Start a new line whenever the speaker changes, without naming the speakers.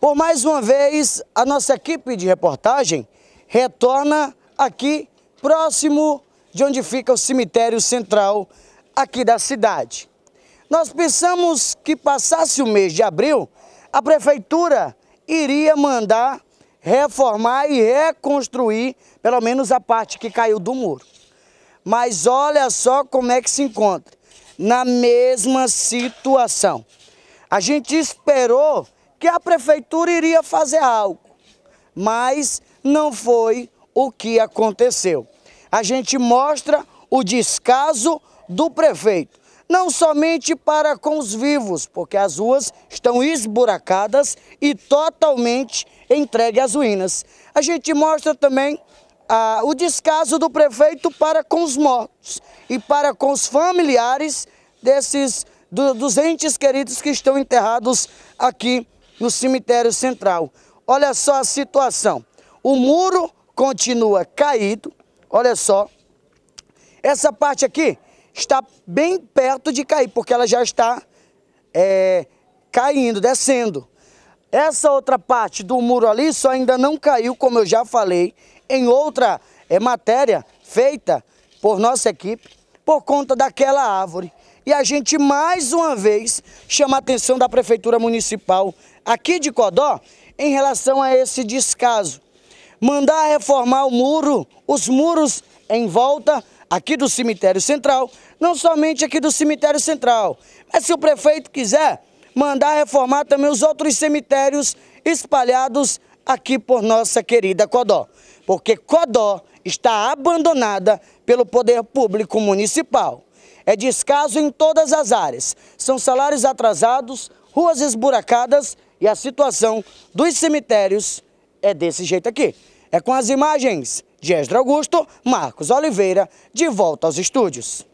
Por mais uma vez, a nossa equipe de reportagem retorna aqui próximo de onde fica o cemitério central aqui da cidade. Nós pensamos que passasse o mês de abril, a prefeitura iria mandar reformar e reconstruir pelo menos a parte que caiu do muro. Mas olha só como é que se encontra, na mesma situação. A gente esperou que a prefeitura iria fazer algo, mas não foi o que aconteceu. A gente mostra o descaso do prefeito, não somente para com os vivos, porque as ruas estão esburacadas e totalmente entregue às ruínas. A gente mostra também ah, o descaso do prefeito para com os mortos e para com os familiares desses do, dos entes queridos que estão enterrados aqui e o cemitério central. Olha só a situação. O muro continua caído, olha só. Essa parte aqui está bem perto de cair, porque ela já está é, caindo, descendo. Essa outra parte do muro ali só ainda não caiu, como eu já falei, em outra é, matéria feita por nossa equipe por conta daquela árvore. E a gente mais uma vez chama a atenção da Prefeitura Municipal aqui de Codó em relação a esse descaso. Mandar reformar o muro, os muros em volta aqui do cemitério central, não somente aqui do cemitério central, mas se o prefeito quiser, mandar reformar também os outros cemitérios espalhados aqui por nossa querida Codó porque Codó está abandonada pelo poder público municipal. É descaso em todas as áreas. São salários atrasados, ruas esburacadas e a situação dos cemitérios é desse jeito aqui. É com as imagens de Esdra Augusto, Marcos Oliveira, de volta aos estúdios.